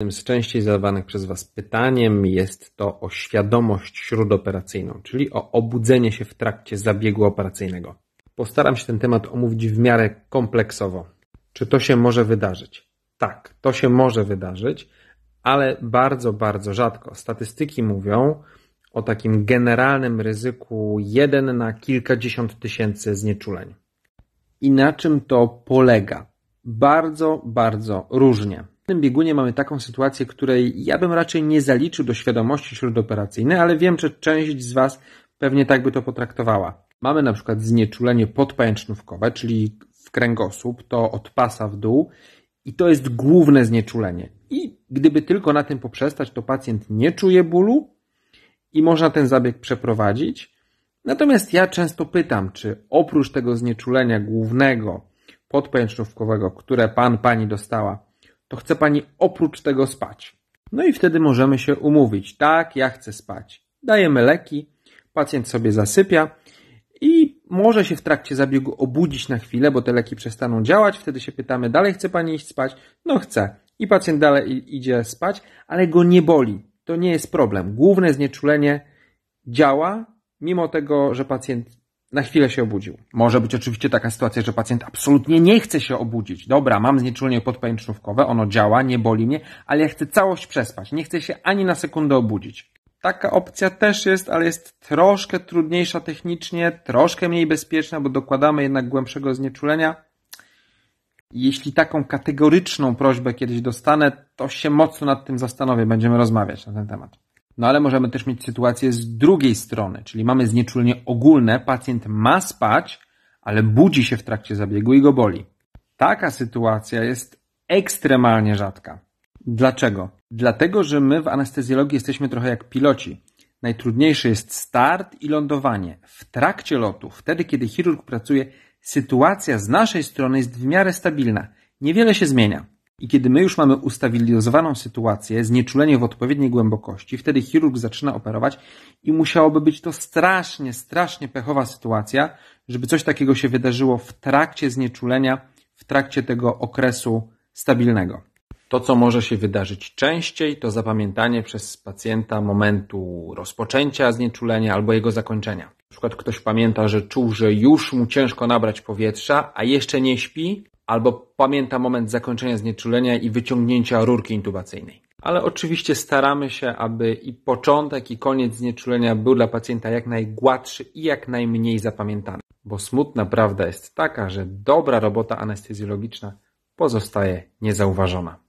Jednym z częściej zadawanych przez Was pytaniem jest to o świadomość śródoperacyjną, czyli o obudzenie się w trakcie zabiegu operacyjnego. Postaram się ten temat omówić w miarę kompleksowo. Czy to się może wydarzyć? Tak, to się może wydarzyć, ale bardzo, bardzo rzadko. Statystyki mówią o takim generalnym ryzyku 1 na kilkadziesiąt tysięcy znieczuleń. I na czym to polega? Bardzo, bardzo różnie jednym biegunie mamy taką sytuację, której ja bym raczej nie zaliczył do świadomości śródoperacyjnej, ale wiem, że część z Was pewnie tak by to potraktowała. Mamy na przykład znieczulenie podpajęcznówkowe, czyli w kręgosłup, to od pasa w dół i to jest główne znieczulenie. I gdyby tylko na tym poprzestać, to pacjent nie czuje bólu i można ten zabieg przeprowadzić. Natomiast ja często pytam, czy oprócz tego znieczulenia głównego podpajęcznówkowego, które pan, pani dostała, to chce pani oprócz tego spać. No i wtedy możemy się umówić. Tak, ja chcę spać. Dajemy leki, pacjent sobie zasypia i może się w trakcie zabiegu obudzić na chwilę, bo te leki przestaną działać. Wtedy się pytamy, dalej chce pani iść spać? No chce. I pacjent dalej idzie spać, ale go nie boli. To nie jest problem. Główne znieczulenie działa, mimo tego, że pacjent na chwilę się obudził. Może być oczywiście taka sytuacja, że pacjent absolutnie nie chce się obudzić. Dobra, mam znieczulenie podpajęcznówkowe, ono działa, nie boli mnie, ale ja chcę całość przespać. Nie chcę się ani na sekundę obudzić. Taka opcja też jest, ale jest troszkę trudniejsza technicznie, troszkę mniej bezpieczna, bo dokładamy jednak głębszego znieczulenia. Jeśli taką kategoryczną prośbę kiedyś dostanę, to się mocno nad tym zastanowię, będziemy rozmawiać na ten temat. No ale możemy też mieć sytuację z drugiej strony, czyli mamy znieczulenie ogólne, pacjent ma spać, ale budzi się w trakcie zabiegu i go boli. Taka sytuacja jest ekstremalnie rzadka. Dlaczego? Dlatego, że my w anestezjologii jesteśmy trochę jak piloci. Najtrudniejszy jest start i lądowanie. W trakcie lotu, wtedy kiedy chirurg pracuje, sytuacja z naszej strony jest w miarę stabilna. Niewiele się zmienia. I kiedy my już mamy ustabilizowaną sytuację, znieczulenie w odpowiedniej głębokości, wtedy chirurg zaczyna operować i musiałoby być to strasznie, strasznie pechowa sytuacja, żeby coś takiego się wydarzyło w trakcie znieczulenia, w trakcie tego okresu stabilnego. To, co może się wydarzyć częściej, to zapamiętanie przez pacjenta momentu rozpoczęcia znieczulenia albo jego zakończenia. Na przykład ktoś pamięta, że czuł, że już mu ciężko nabrać powietrza, a jeszcze nie śpi, albo pamięta moment zakończenia znieczulenia i wyciągnięcia rurki intubacyjnej. Ale oczywiście staramy się, aby i początek, i koniec znieczulenia był dla pacjenta jak najgładszy i jak najmniej zapamiętany. Bo smutna prawda jest taka, że dobra robota anestezjologiczna pozostaje niezauważona.